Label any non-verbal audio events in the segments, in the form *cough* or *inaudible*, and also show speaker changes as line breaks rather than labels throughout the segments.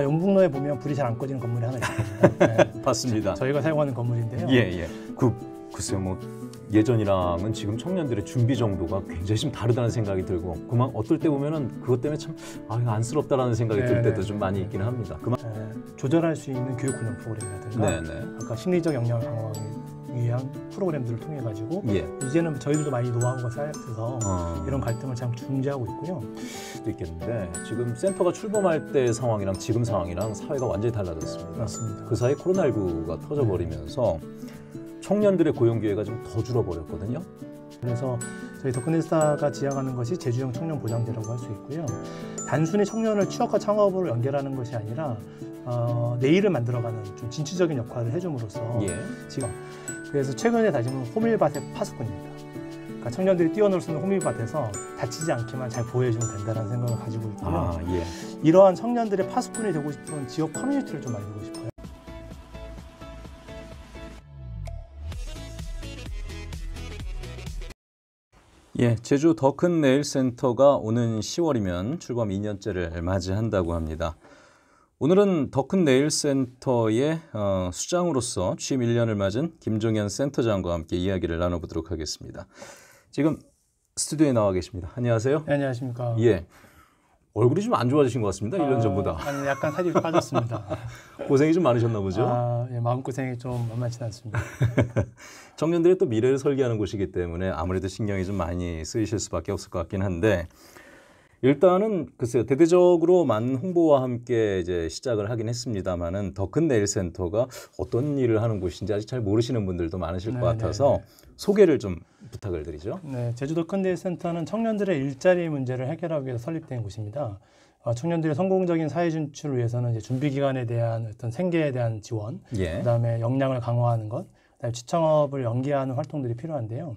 아마 용북로에 보면 불이 잘 안 꺼지는 건물이 하나 있습니다.
네. *laughs* 봤습니다. 저희가 사용하는
건물인데요. 예,
예. 그 글쎄요, 뭐 예전이랑은 지금 청년들의 준비 정도가 굉장히 좀 다르다는 생각이 들고 그만 어떨 때 보면은 그것 때문에 참 아, 이거 안쓰럽다라는 생각이 들 네, 때도 네. 좀 많이 있기는 합니다. 그만 네. 조절할 수 있는 교육 훈련
프로그램이라든가 아까 심리적 역량을 강화하기 위한 프로그램들을 통해 가지고 예. 이제는 저희들도 많이 노하우가 쌓여서 어. 이런 갈등을 참 중재하고 있고요.
수 있겠는데 지금 센터가 출범할 때 상황이랑 지금 상황이랑 사회가 완전히 달라졌습니다. 맞습니다. 그 사이 코로나19가 터져버리면서 네. 청년들의 고용 기회가 좀 더 줄어버렸거든요.
그래서 저희 덕분스사가 지향하는 것이 제주형 청년 보장제라고 할 수 있고요. 단순히 청년을 취업과 창업으로 연결하는 것이 아니라 어, 내일을 만들어가는 좀 진취적인 역할을 해줌으로써 예. 지금 그래서 최근에 다짐은 호밀밭의 파수꾼입니다. 그러니까 청년들이 뛰어놀 수 있는 호밀밭에서 다치지 않기만잘 보호해주면 된다는 생각을 가지고
있고요. 아, 예.
이러한 청년들의 파수꾼이 되고 싶은 지역 커뮤니티를 좀 만들고 싶어요.
예, 제주 더큰 네일센터가 오는 10월이면 출범 2년째를 맞이한다고 합니다. 오늘은 더큰 내일센터의 어, 수장으로서 취임 1년을 맞은 김종현 센터장과 함께 이야기를 나눠보도록 하겠습니다. 지금 스튜디오에 나와 계십니다. 안녕하세요.
네, 안녕하십니까.
예. 얼굴이 좀 안 좋아지신 것 같습니다. 아, 1년 전보다. 아니, 약간 살이 빠졌습니다. *laughs* 고생이 좀 많으셨나 보죠? 아,
예, 마음고생이 좀 만만치 않습니다.
*laughs* 청년들이또 미래를 설계하는 곳이기 때문에 아무래도 신경이 좀 많이 쓰이실 수밖에 없을 것 같긴 한데 일단은 글쎄요 대대적으로 많은 홍보와 함께 이제 시작을 하긴 했습니다만은 더큰 네일 센터가 어떤 일을 하는 곳인지 아직 잘 모르시는 분들도 많으실 네, 것 같아서 소개를 좀 부탁을 드리죠.
네, 제주도 큰 네일 센터는 청년들의 일자리 문제를 해결하기 위해서 설립된 곳입니다. 어, 청년들의 성공적인 사회 진출을 위해서는 이제 준비 기간에 대한 어떤 생계에 대한 지원, 예. 그다음에 역량을 강화하는 것, 그다음에 취청업을 연계하는 활동들이 필요한데요.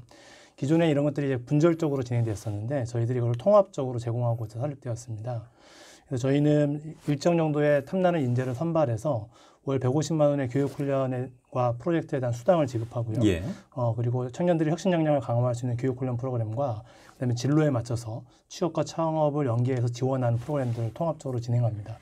기존에 이런 것들이 이제 분절적으로 진행됐었는데 저희들이 그걸 통합적으로 제공하고 설립되었습니다. 그래서 저희는 일정 정도의 탐나는 인재를 선발해서 월 150만 원의 교육 훈련과 프로젝트에 대한 수당을 지급하고요. 예. 어, 그리고 청년들이 혁신 역량을 강화할 수 있는 교육 훈련 프로그램과 그다음에 진로에 맞춰서 취업과 창업을 연계해서 지원하는 프로그램들을 통합적으로 진행합니다.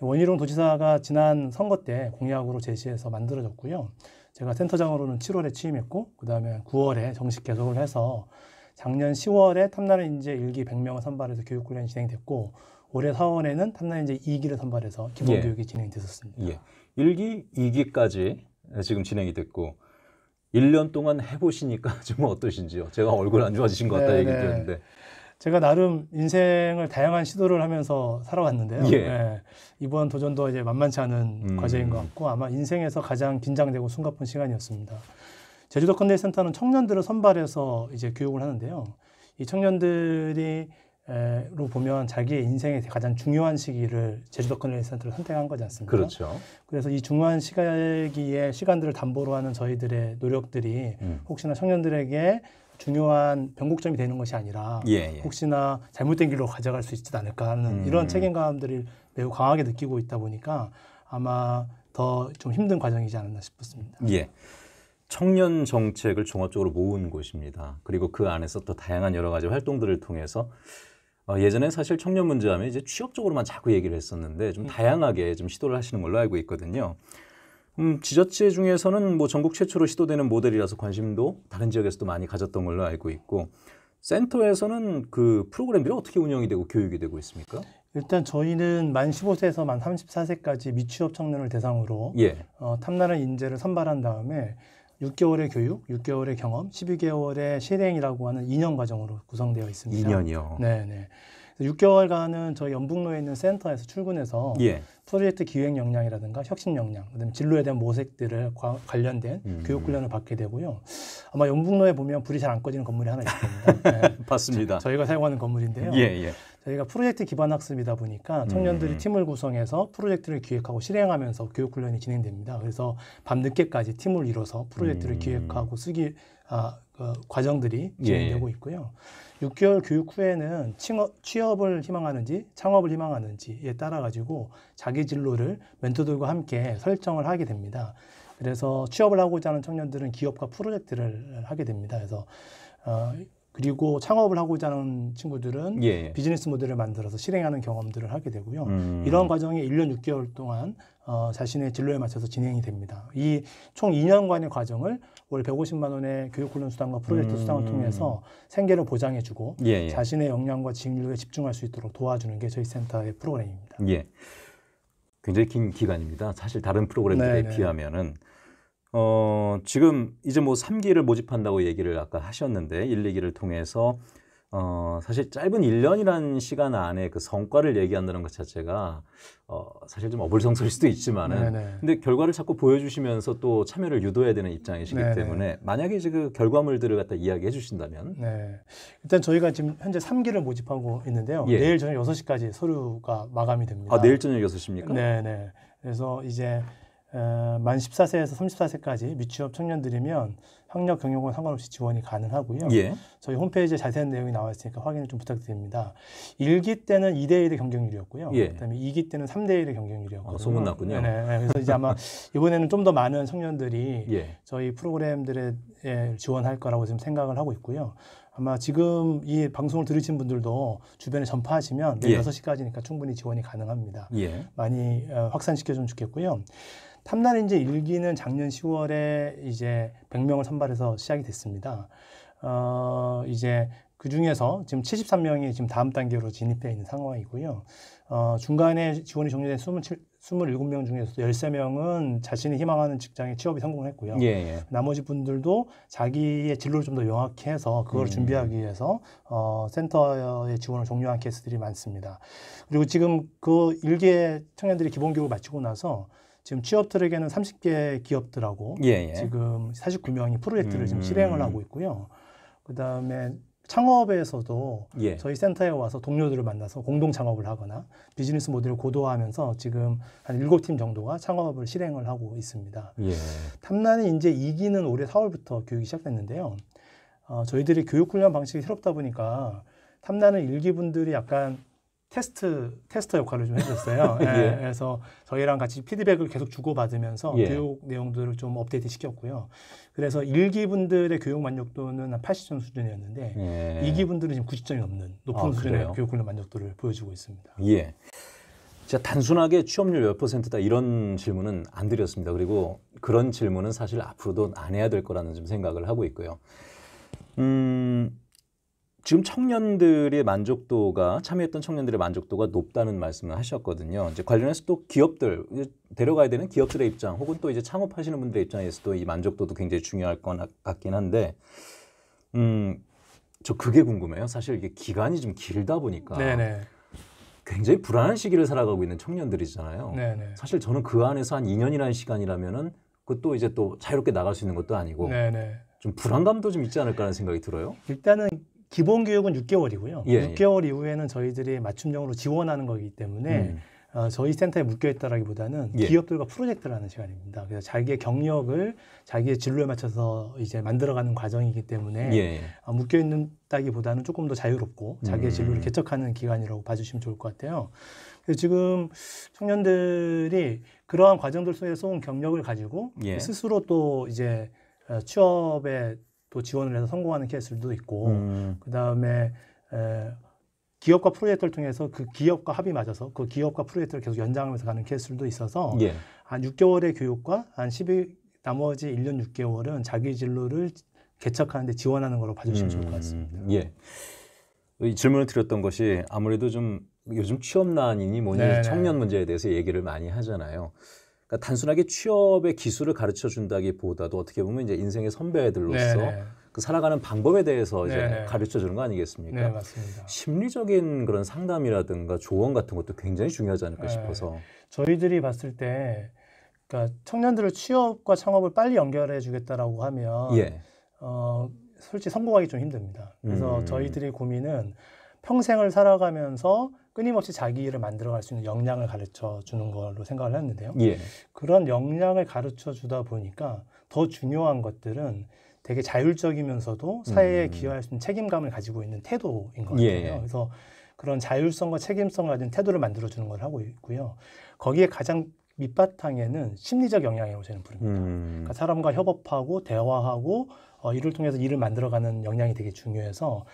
원희룡 도지사가 지난 선거 때 공약으로 제시해서 만들어졌고요. 제가 센터장으로는 7월에 취임했고 그 다음에 9월에 정식 개소를 해서 작년 10월에 탐나는 인재 1기 100명을 선발해서 교육훈련이 진행됐고 올해 4월에는 탐나는 인재 2기를 선발해서 기본교육이 진행됐었습니다.
예. 1기, 예. 2기까지 지금 진행이 됐고 1년 동안 해보시니까 *laughs* 좀 어떠신지요? 제가 얼굴 안 좋아지신 것 같다 네, 얘기 네. 드렸는데 제가 나름 인생을 다양한 시도를
하면서 살아왔는데요. 예. 예. 이번 도전도 이제 만만치 않은 음. 과제인 것 같고 아마 인생에서 가장 긴장되고 숨가쁜 시간이었습니다. 제주도 컨데이 센터는 청년들을 선발해서 이제 교육을 하는데요. 이 청년들이 로 보면 자기의 인생의 가장 중요한 시기를 제주도 컨데이 센터를 선택한 거지 않습니까? 그렇죠. 그래서 이 중요한 시기에 시간들을 담보로 하는 저희들의 노력들이 음. 혹시나 청년들에게 중요한 변곡점이 되는 것이 아니라 예, 예. 혹시나 잘못된 길로 가져갈 수 있지 않을까 하는 음. 이런 책임감들을 매우 강하게 느끼고 있다 보니까 아마 더 좀 힘든 과정이지 않았나 싶었습니다.
예. 청년 정책을 종합적으로 모은 곳입니다. 그리고 그 안에서 또 다양한 여러 가지 활동들을 통해서 어, 예전에 사실 청년 문제 하면 이제 취업 쪽으로만 자꾸 얘기를 했었는데 좀 음. 다양하게 좀 시도를 하시는 걸로 알고 있거든요. 음, 지자체 중에서는 뭐 전국 최초로 시도되는 모델이라서 관심도 다른 지역에서도 많이 가졌던 걸로 알고 있고 센터에서는 그 프로그램들이 어떻게 운영이 되고 교육이 되고 있습니까?
일단 저희는 만 15세에서 만 34세까지 미취업 청년을 대상으로 예. 어, 탐나는 인재를 선발한 다음에 6개월의 교육, 6개월의 경험, 12개월의 실행이라고 하는 2년 과정으로 구성되어
있습니다. 2년이요. 네, 네.
6개월간은 저희 연북로에 있는 센터에서 출근해서 예. 프로젝트 기획 역량이라든가 혁신 역량, 그다음에 진로에 대한 모색들을 과, 관련된 음. 교육 훈련을 받게 되고요. 아마 연북로에 보면 불이 잘 안 꺼지는 건물이 하나 있습니다.
*laughs* 네. 봤습니다. 저,
희가 사용하는 건물인데요. 예, 예. 저희가 프로젝트 기반 학습이다 보니까 음. 청년들이 음. 팀을 구성해서 프로젝트를 기획하고 실행하면서 교육 훈련이 진행됩니다. 그래서 밤 늦게까지 팀을 이뤄서 프로젝트를 음. 기획하고 쓰기 아, 어, 과정들이 예. 진행되고 있고요. 6개월 교육 후에는 취업, 을 희망하는지 창업을 희망하는지에 따라 가지고 자기 진로를 멘토들과 함께 설정을 하게 됩니다. 그래서 취업을 하고자 하는 청년들은 기업과 프로젝트를 하게 됩니다. 그래서 어, 그리고 창업을 하고자 하는 친구들은 예. 예. 비즈니스 모델을 만들어서 실행하는 경험들을 하게 되고요. 음. 이런 과정이 1년 6개월 동안 어, 자신의 진로에 맞춰서 진행이 됩니다. 이 총 2년간의 과정을 월 150만 원의 교육 훈련 수당과 프로젝트 음. 수당을 통해서 생계를 보장해주고 예, 예. 자신의 역량과 직률에 집중할 수 있도록 도와주는 게 저희 센터의 프로그램입니다.
예. 굉장히 긴 기간입니다. 사실 다른 프로그램들에 네네. 네. 비하면은 어, 지금 이제 뭐 3기를 모집한다고 얘기를 아까 하셨는데 1, 2기를 통해서 어, 사실 짧은 1년이라는 시간 안에 그 성과를 얘기한다는 것 자체가 어, 사실 좀 어불성설일 수도 있지만은 네네. 근데 결과를 자꾸 보여주시면서 또 참여를 유도해야 되는 입장이시기 네네. 때문에 만약에 이제 그 결과물들을 갖다 이야기해 주신다면
네. 일단 저희가 지금 현재 3기를 모집하고 있는데요. 예. 내일 저녁 6시까지 서류가 마감이 됩니다. 아, 내일 저녁 6시입니까? 네, 네. 그래서 이제 어, 만 14세에서 34세까지 미취업 청년들이면 학력 경영은 상관없이 지원이 가능하고요. 예. 저희 홈페이지에 자세한 내용이 나와 있으니까 확인을 좀 부탁드립니다. 1기 때는 2대 1의 경쟁률이었고요. 예. 그다음에 2기 때는 3대 1의 경쟁률이었고 아, 소문났군요. 네, 네, 네. 그래서 이제 아마 *laughs* 이번에는 좀 더 많은 청년들이 예. 저희 프로그램들에 예, 지원할 거라고 지금 생각을 하고 있고요. 아마 지금 이 방송을 들으신 분들도 주변에 전파하시면 내일 예. 6시까지니까 충분히 지원이 가능합니다. 예. 많이 어, 확산시켜 주면 좋겠고요. 탐나인제 일기는 작년 10월에 이제 100명을 선발해서 시작이 됐습니다. 어, 이제 그 중에서 지금 73명이 지금 다음 단계로 진입되어 있는 상황이고요. 어, 중간에 지원이 종료된 27, 스물일곱 명 중에서 열세 명은 자신이 희망하는 직장에 취업이 성공했고요. 예, 예. 나머지 분들도 자기의 진로를 좀 더명확 해서 그걸 음. 준비하기 위해서 어, 센터의 지원을 종료한 케이스들이 많습니다. 그리고 지금 그 일개 청년들이 기본 교육을 마치고 나서 지금 취업 트랙에는 삼십 개 기업들하고 예, 예. 지금 사십구 명이 프로젝트를 음. 지금 실행을 음. 하고 있고요. 그다음에 창업에서도 예. 저희 센터에 와서 동료들을 만나서 공동 창업을 하거나 비즈니스 모델을 고도화하면서 지금 한 일곱 팀 정도가 창업을 실행을 하고 있습니다. 예. 탐나는 이제 이기는 올해 4월부터 교육이 시작됐는데요. 어, 저희들이 교육 훈련 방식이 새롭다 보니까 탐나는 일기 분들이 약간 테스트 테스터 역할을 좀 해줬어요. *laughs* 예. 예. 그래서 저희랑 같이 피드백을 계속 주고받으면서 예. 교육 내용들을 좀 업데이트 시켰고요. 그래서 1기 분들의 교육 만족도는 한 80점 수준이었는데 예. 2기 분들은 지금 90점이 넘는 높은 아, 수준의 교육 훈련 만족도를 보여주고 있습니다.
예. 진 단순하게 취업률 몇 퍼센트다 이런 질문은 안 드렸습니다. 그리고 그런 질문은 사실 앞으로도 안 해야 될 거라는 좀 생각을 하고 있고요. 음, 지금 청년들의 만족도가 참여했던 청년들의 만족도가 높다는 말씀을 하셨거든요. 이제 관련해서 또 기업들 데려가야 되는 기업들의 입장 혹은 또 이제 창업하시는 분들의 입장에서도 이 만족도도 굉장히 중요할 것 같긴 한데 음, 저 그게 궁금해요. 사실 이게 기간이 좀 길다 보니까 네네. 굉장히 불안한 시기를 살아가고 있는 청년들이잖아요. 네네. 사실 저는 그 안에서 한 2년이라는 시간이라면은 그것도 이제 또 자유롭게 나갈 수 있는 것도 아니고 네네. 좀 불안감도 좀 있지 않을까라는 생각이 들어요. 일단은 기본 교육은 6개월이고요.
예, 6개월 예. 이후에는 저희들이 맞춤형으로 지원하는 거기 때문에 음. 어, 저희 센터에 묶여 있다라기보다는 예. 기업들과 프로젝트를 하는 시간입니다. 그래서 자기의 경력을 자기의 진로에 맞춰서 이제 만들어가는 과정이기 때문에 예. 어, 묶여 있는다기보다는 조금 더 자유롭고 자기의 음. 진로를 개척하는 기간이라고 봐주시면 좋을 것 같아요. 그래서 지금 청년들이 그러한 과정들 속에서 온 경력을 가지고 예. 스스로 또 이제 어, 취업에 또 지원을 해서 성공하는 케이스들도 있고 음. 그다음에 에, 기업과 프로젝트를 통해서 그 기업과 합이 맞아서 그 기업과 프로젝트를 계속 연장하면서 가는 케이스들도 있어서 예. 한 6개월의 교육과 한 10일 나머지 1년 6개월은 자기 진로를 개척하는데 지원하는 걸로 봐주시면 음. 좋을 것 같습니다.
음. 예. 이 질문을 드렸던 것이 아무래도 좀 요즘 취업난이니 뭐니 네네. 청년 문제에 대해서 얘기를 많이 하잖아요. 그러니까 단순하게 취업의 기술을 가르쳐 준다기보다도 어떻게 보면 이제 인생의 선배들로서 네그 살아가는 방법에 대해서 이제 네 가르쳐 주는 거 아니겠습니까? 네, 맞습니다. 심리적인 그런 상담이라든가 조언 같은 것도 굉장히 중요하지 않을까 네. 싶어서
저희들이 봤을 때 그러니까 청년들을 취업과 창업을 빨리 연결해 주겠다라고 하면 예. 어, 솔직히 성공하기 좀 힘듭니다. 그래서 음. 저희들의 고민은 평생을 살아가면서 끊임없이 자기 일을 만들어갈 수 있는 역량을 가르쳐 주는 걸로 생각을 했는데요. 예. 그런 역량을 가르쳐 주다 보니까 더 중요한 것들은 되게 자율적이면서도 사회에 음. 기여할 수 있는 책임감을 가지고 있는 태도인 거아요 예. 그래서 그런 자율성과 책임성을 가진 태도를 만들어 주는 걸 하고 있고요. 거기에 가장 밑바탕에는 심리적 영향이라고 저는 부릅니다. 음. 그러니까 사람과 협업하고 대화하고 어, 이를 통해서 일을 만들어가는 역량이 되게 중요해서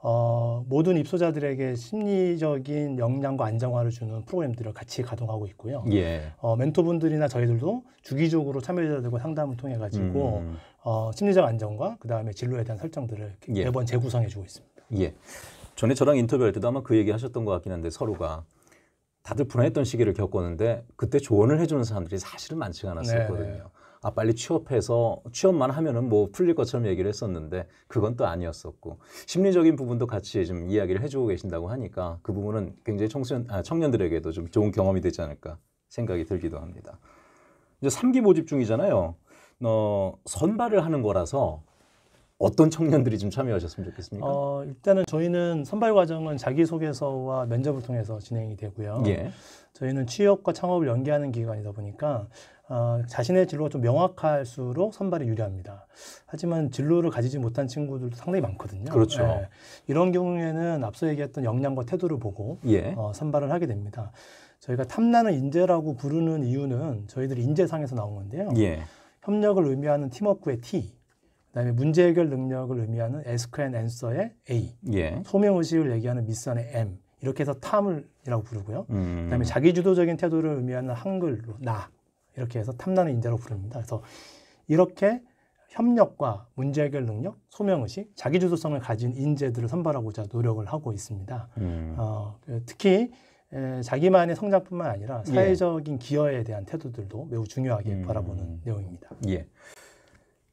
어, 모든 입소자들에게 심리적인 역량과 안정화를 주는 프로그램들을 같이 가동하고 있고요. 예. 어, 멘토분들이나 저희들도 주기적으로 참여자들과 상담을 통해 가지고 음. 어, 심리적 안정과 그 다음에 진로에 대한 설정들을 예. 매번 재구성해주고 있습니다.
예. 전에 저랑 인터뷰할 때도 아마 그 얘기 하셨던 것 같긴 한데 서로가 다들 불안했던 시기를 겪었는데 그때 조언을 해주는 사람들이 사실은 많지가 않았었거든요. 네아 빨리 취업해서 취업만 하면은 뭐 풀릴 것처럼 얘기를 했었는데 그건 또 아니었었고 심리적인 부분도 같이 좀 이야기를 해주고 계신다고 하니까 그 부분은 굉장히 청소년 아, 청년들에게도 좀 좋은 경험이 되지 않을까 생각이 들기도 합니다. 이제 3기 모집 중이잖아요. 어, 선발을 하는 거라서 어떤 청년들이 좀 참여하셨으면 좋겠습니까? 어,
일단은 저희는 선발 과정은 자기소개서와 면접을 통해서 진행이 되고요. 예. 저희는 취업과 창업을 연계하는 기관이다 보니까 어, 자신의 진로가 좀 명확할수록 선발이 유리합니다. 하지만 진로를 가지지 못한 친구들도 상당히 많거든요. 그렇죠. 예. 이런 경우에는 앞서 얘기했던 역량과 태도를 보고 예. 어, 선발을 하게 됩니다. 저희가 탐나는 인재라고 부르는 이유는 저희들이 인재상에서 나온 건데요. 예. 협력을 의미하는 팀워크의 T. 그다음에 문제 해결 능력을 의미하는 에스크 랜 앤서의 A, 예. 소명 의식을 얘기하는 미선의 M 이렇게 해서 탐을이라고 부르고요. 음. 그다음에 자기주도적인 태도를 의미하는 한글로 나 이렇게 해서 탐나는 인재로 부릅니다. 그래서 이렇게 협력과 문제 해결 능력, 소명 의식, 자기주도성을 가진 인재들을 선발하고자 노력을 하고 있습니다. 음. 어, 그 특히 에, 자기만의 성장뿐만 아니라 예. 사회적인 예. 기여에 대한 태도들도 매우 중요하게 음. 바라보는 내용입니다.
예.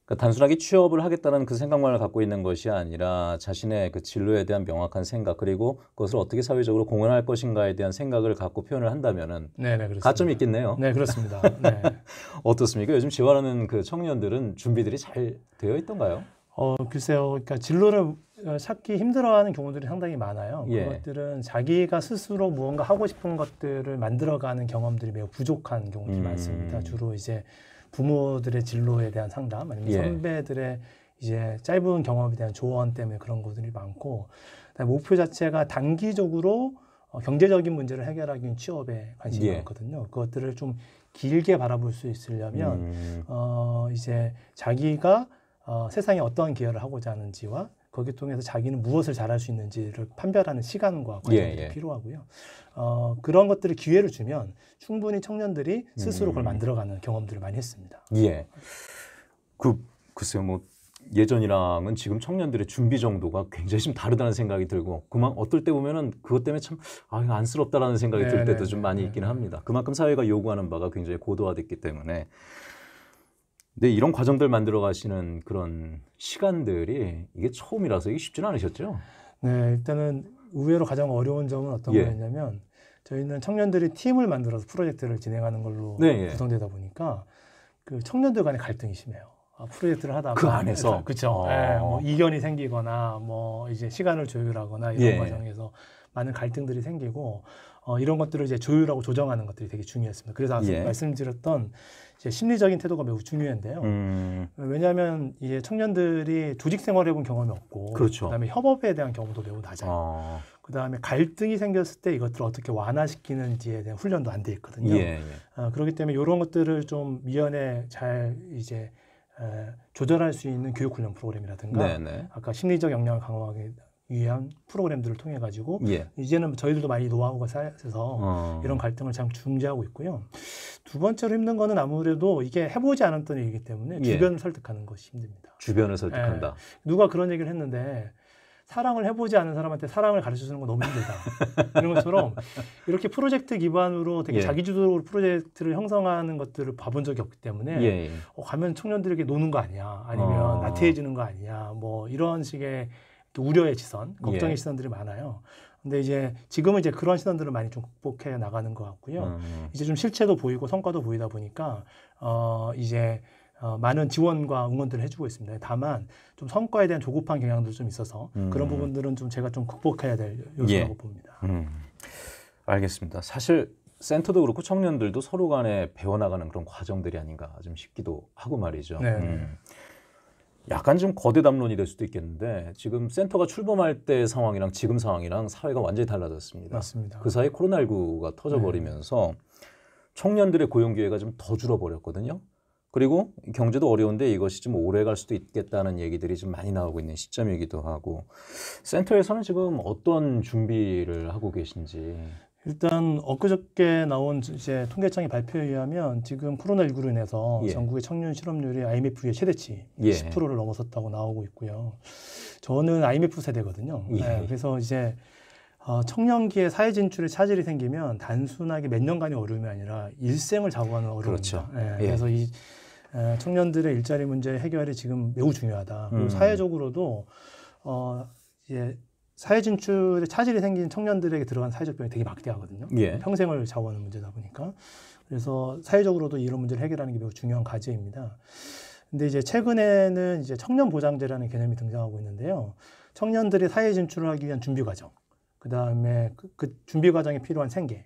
그러니까 단순하게 취업을 하겠다는 그 생각만을 갖고 있는 것이 아니라 자신의 그 진로에 대한 명확한 생각 그리고 그것을 어떻게 사회적으로 공헌할 것인가에 대한 생각을 갖고 표현을 한다면은 네네, 네, 가점이 있겠네요. 네 그렇습니다. *laughs* 네. 어떻습니까? 요즘 지원하는 그 청년들은 준비들이 잘 되어 있던가요?
어 글쎄요. 그러니까 진로를 어, 찾기 힘들어하는 경우들이 상당히 많아요. 예. 그것들은 자기가 스스로 무언가 하고 싶은 것들을 만들어가는 경험들이 매우 부족한 경우들이 음... 많습니다. 주로 이제 부모들의 진로에 대한 상담 아니면 예. 선배들의 이제 짧은 경험에 대한 조언 때문에 그런 것들이 많고 목표 자체가 단기적으로 어, 경제적인 문제를 해결하기 위한 취업에 관심이 예. 많거든요. 그것들을 좀 길게 바라볼 수 있으려면 음. 어, 이제 자기가 어, 세상에 어떠한 기여를 하고자 하는지와 거기 통해서 자기는 무엇을 잘할 수 있는지를 판별하는 시간과 과정이 예, 예. 필요하고요. 어, 그런 것들을 기회를 주면 충분히 청년들이 스스로 그걸 음. 만들어가는 경험들을 많이 했습니다.
예. 그 글쎄요, 뭐 예전이랑은 지금 청년들의 준비 정도가 굉장히 좀 다르다는 생각이 들고 그만 어떨 때 보면은 그것 때문에 참 아, 안쓰럽다라는 생각이 들 네, 때도 네, 좀 네, 많이 있기는 합니다. 그만큼 사회가 요구하는 바가 굉장히 고도화됐기 때문에 근데 이런 과정들 만들어 가시는 그런 시간들이 이게 처음이라서 이게 쉽지는 않으셨죠?
네, 일단은 의외로 가장 어려운 점은 어떤 예. 거였냐면 저희는 청년들이 팀을 만들어서 프로젝트를 진행하는 걸로 네, 예. 구성되다 보니까 그 청년들 간의 갈등이 심해요. 아, 프로젝트를 하다가 그 안에서 그렇죠. 어. 네, 뭐 이견이 생기거나 뭐 이제 시간을 조율하거나 이런 예. 과정에서 많은 갈등들이 생기고 어, 이런 것들을 이제 조율하고 조정하는 것들이 되게 중요했습니다. 그래서 아까 예. 말씀드렸던 이제 심리적인 태도가 매우 중요한데요. 음. 왜냐하면 이제 청년들이 조직 생활을 해본 경험이 없고, 그렇죠. 그다음에 협업에 대한 경험도 매우
낮아요. 어.
그다음에 갈등이 생겼을 때 이것들을 어떻게 완화시키는지에 대한 훈련도 안 돼 있거든요. 예, 예. 어, 그렇기 때문에 이런 것들을 좀 미연에 잘 이제 에, 어, 조절할 수 있는 교육 훈련 프로그램이라든가 네네. 네. 아까 심리적 역량을 강화하기 위한 프로그램들을 통해 가지고 예. 이제는 저희들도 많이 노하우가 쌓여서 어. 이런 갈등을 참 중재하고 있고요. 두 번째로 힘든 거는 아무래도 이게 해보지 않았던 얘기이기 때문에 예. 주변을 설득하는 것이 힘듭니다.
주변을 설득한다.
예. 누가 그런 얘기를 했는데 사랑을 해보지 않은 사람한테 사랑을 가르쳐 주는 건 너무 힘들다. *laughs* 이런 것처럼 이렇게 프로젝트 기반으로 되게 예. 자기주도로 프로젝트를 형성하는 것들을 봐본 적이 없기 때문에 예, 예. 어, 가면 청년들에게 노는 거 아니야. 아니면 어. 나태해지는 거 아니야. 뭐 이런 식의 그 우려의 시선, 예. 걱정의 예. 시선들이 많아요. 근데 이제 지금은 이제 그런 시선들을 많이 좀 극복해 나가는 것 같고요. 음. 이제 좀 실체도 보이고 성과도 보이다 보니까 어 이제 어, 많은 지원과 응원들을 해주고 있습니다. 다만 좀 성과에 대한 조급한 경향도 좀 있어서 음. 그런 부분들은 좀 제가 좀 극복해야 될 예. 요소라고 예.
봅니다. 음. 알겠습니다. 사실 센터도 그렇고 청년들도 서로 간에 배워나가는 그런 과정들이 아닌가 좀 싶기도 하고 말이죠. 네. 음. 약간 좀 거대 담론이 될 수도 있겠는데 지금 센터가 출범할 때 상황이랑 지금 상황이랑 사회가 완전히 달라졌습니다. 맞습니다. 그 사이 코로나19가 터져버리면서 네. 청년들의 고용 기회가 좀 더 줄어버렸거든요. 그리고 경제도 어려운데 이것이 좀 오래 갈 수도 있겠다는 얘기들이 좀 많이 나오고 있는 시점이기도 하고 센터에서는 지금 어떤 준비를 하고 계신지
일단 엊그저께 나온 이제 통계청의 발표에 의하면 지금 코로나19로 인해서 예. 전국의 청년 실업률이 IMF의 최대치 예. 10%를 넘어섰다고 나오고 있고요. 저는 IMF 세대거든요. 예. 네, 그래서 이제 어, 청년기에 사회 진출에 차질이 생기면 단순하게 몇 년간의 어려움이 아니라 일생을 좌우하는 어려움이죠. 그렇죠. 네, 예. 그래서 이 에, 어, 청년들의 일자리 문제 해결이 지금 매우 중요하다. 그리고 음. 사회적으로도 어, 이제 사회 진출에 차질이 생긴 청년들에게 들어간 사회적 병이 되게 막대하거든요. 예. 평생을 좌우하는 문제다 보니까 그래서 사회적으로도 이런 문제를 해결하는 게 매우 중요한 과제입니다. 근데 이제 최근에는 이제 청년 보장제라는 개념이 등장하고 있는데요. 청년들이 사회 진출을 하기 위한 준비 과정, 그다음에 그, 그, 준비 과정에 필요한 생계,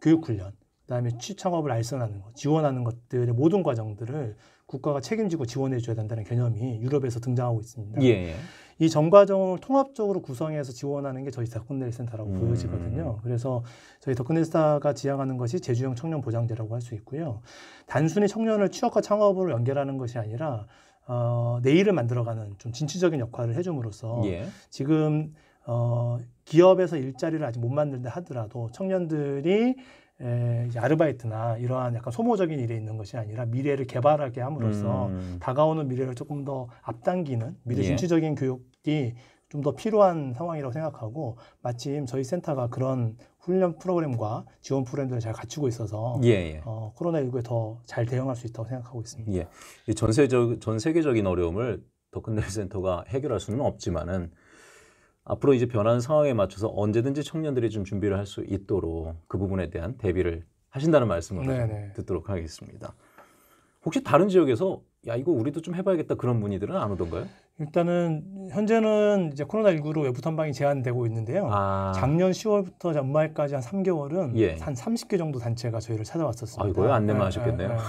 교육 훈련, 그다음에 취창업을 알선하는 것, 지원하는 것들의 모든 과정들을 국가가 책임지고 지원해 줘야 된다는 개념이 유럽에서 등장하고 있습니다. 예. 예. 이 전과정을 통합적으로 구성해서 지원하는 게 저희 덕분내일센터라고 음. 보여지거든요. 그래서 저희 덕분내일센터가 지향하는 것이 제주형 청년 보장제라고 할 수 있고요. 단순히 청년을 취업과 창업으로 연결하는 것이 아니라 어, 내일을 만들어가는 좀 진취적인 역할을 해줌으로써 예. 지금 어, 기업에서 일자리를 아직 못 만든다 하더라도 청년들이 에, 이제 아르바이트나 이러한 약간 소모적인 일에 있는 것이 아니라 미래를 개발하게 함으로써 음. 다가오는 미래를 조금 더 앞당기는 미래 예. 진취적인 예. 교육이 좀 더 필요한 상황이라고 생각하고 마침 저희 센터가 그런 훈련 프로그램과 지원 프로그램들을 잘 갖추고 있어서 예, 예. 어, 코로나19에 더 잘 대응할 수 있다고 생각하고 있습니다.
예. 전세적전 세계적인 어려움을 더큰 센터가 해결할 수는 없지만은 앞으로 이제 변하는 상황에 맞춰서 언제든지 청년들이 좀 준비를 할 수 있도록 그 부분에 대한 대비를 하신다는 말씀을 듣도록 하겠습니다. 혹시 다른 지역에서 야 이거 우리도 좀 해봐야겠다 그런 문의들은 안 오던가요?
일단은 현재는 이제 코로나19로 외부 탐방이 제한되고 있는데요. 아. 작년 10월부터 연말까지 한 3개월은 예. 한 30개 정도 단체가 저희를 찾아왔었습니다. 아이고요 안내만 네, 하셨겠네요. 네, 네.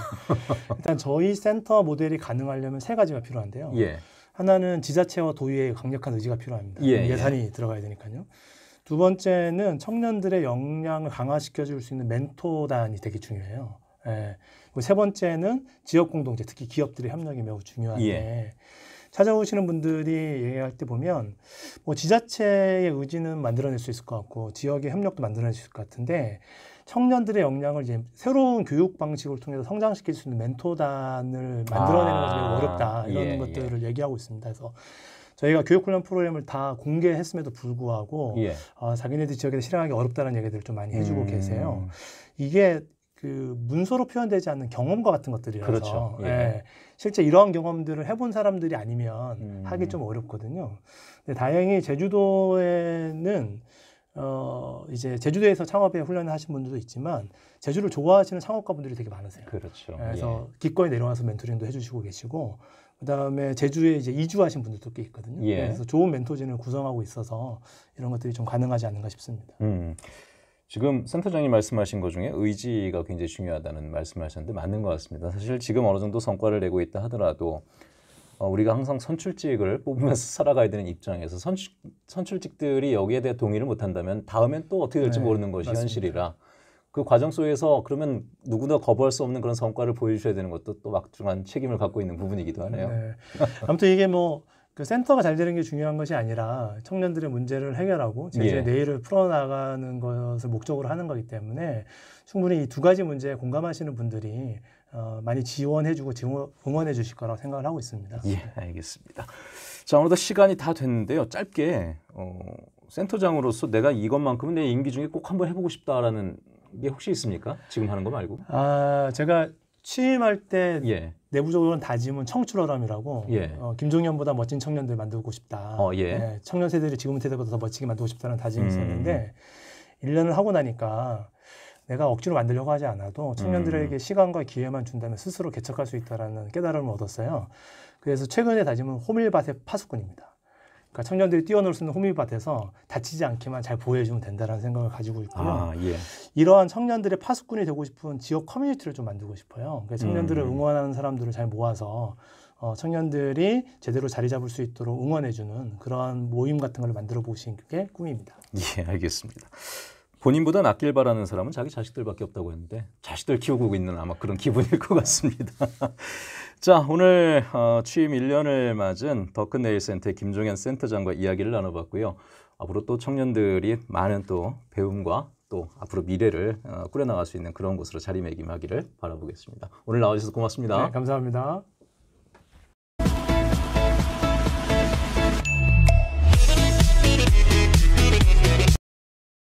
일단 저희 센터 모델이 가능하려면 세 가지가 필요한데요. 예. 하나는 지자체와 도의의 강력한 의지가 필요합니다. 예, 산이 예. 들어가야 되니까요. 두 번째는 청년들의 역량을 강화시켜 줄 수 있는 멘토단이 되게 중요해요. 예. 세 번째는 지역 공동체, 특히 기업들의 협력이 매우 중요한데 예. 찾아오시는 분들이 얘기할 때 보면 뭐 지자체의 의지는 만들어낼 수 있을 것 같고 지역의 협력도 만들어낼 수 있을 것 같은데 청년들의 역량을 이제 새로운 교육 방식을 통해서 성장시킬 수 있는 멘토단을 만들어내는 것이 아, 어렵다 이런 예, 예. 것들을 예. 얘기하고 있습니다. 그래서 저희가 교육훈련 프로그램을 다 공개했음에도 불구하고 예. 어, 자기네들 지역에서 실행하기 어렵다는 얘기들을 좀 많이 해주고 음. 계세요. 이게 그 문서로 표현되지 않는 경험과 같은 것들이라서 그렇죠. 예. 예. 실제 이러한 경험들을 해본 사람들이 아니면 음. 하기 좀 어렵거든요. 근데 다행히 제주도에는 어, 이제 제주도에서 창업에 훈련을 하신 분들도 있지만 제주를 좋아하시는 창업가분들이 되게 많으세요. 그렇죠. 예, 그래서 예. 기꺼이 내려와서 멘토링도 해주시고 계시고 그다음에 제주에 이제 이주하신 분들도 꽤 있거든요. 예. 그래서 좋은 멘토진을 구성하고 있어서 이런 것들이 좀 가능하지 않는가 싶습니다.
음. 지금 센터장님 말씀하신 것 중에 의지가 굉장히 중요하다는 말씀하셨는데 맞는 것 같습니다. 사실 지금 어느 정도 성과를 내고 있다 하더라도 어, 우리가 항상 선출직을 뽑으면서 *laughs* 살아가야 되는 입장에서 선출, 선출직들이 여기에 대해 동의를 못한다면 다음엔 또 어떻게 될지 네, 모르는 것이 맞습니다. 현실이라 그 과정 속에서 그러면 누구나 거부할 수 없는 그런 성과를 보여주셔야 되는 것도 또 막중한 책임을 갖고 있는 부분이기도 하네요. 네.
아무튼 이게 뭐 그 센터가 잘 되는 게 중요한 것이 아니라 청년들의 문제를 해결하고 제주의 예. 내일을 풀어나가는 것을 목적으로 하는 거기 때문에 충분히 이 두 가지 문제에 공감하시는 분들이 어, 많이 지원해주고 응원해주실 거라고 생각을 하고 있습니다.
예, 알겠습니다. 자, 오늘도 시간이 다 됐는데요. 짧게 어, 센터장으로서 내가 이것만큼은 내 임기 중에 꼭 한번 해보고 싶다라는 게 혹시 있습니까? 지금 하는 거 말고?
아, 제가 취임할 때 예. 내부적으로 다짐은 청출어람이라고 예. 어, 김종현보다 멋진 청년들 만들고 싶다. 어, 예. 네, 청년 세대를 지금 세대보다 더 멋지게 만들고 싶다는 다짐이 음. 있었는데 1년을 하고 나니까 내가 억지로 만들려고 하지 않아도 청년들에게 음. 시간과 기회만 준다면 스스로 개척할 수 있다라는 깨달음을 얻었어요. 그래서 최근에 다짐은 호밀밭의 파수꾼입니다. 그러니까 청년들이 뛰어놀 수 있는 호밀밭에서 다치지 않기만잘 보호해주면 된다라는 생각을 가지고 있고요. 아, 예. 이러한 청년들의 파수꾼이 되고 싶은 지역 커뮤니티를 좀 만들고 싶어요. 그러니까 청년들을 음. 응원하는 사람들을 잘 모아서 어, 청년들이 제대로 자리 잡을 수 있도록 응원해주는 그러한 모임 같은 걸 만들어 보시는 게 꿈입니다.
예, 알겠습니다. 본인보다 낫길 바라는 사람은 자기 자식들밖에 없다고 했는데 자식들 키우고 있는 아마 그런 기분일 것 같습니다. *laughs* 자, 오늘 어, 취임 1년을 맞은 더큰네일센터 김종현 센터장과 이야기를 나눠봤고요. 앞으로 또 청년들이 많은 또 배움과 또 앞으로 미래를 어, 꾸려나갈 수 있는 그런 곳으로 자리매김하기를 바라보겠습니다. 오늘 나와주셔서 고맙습니다. 네, 감사합니다.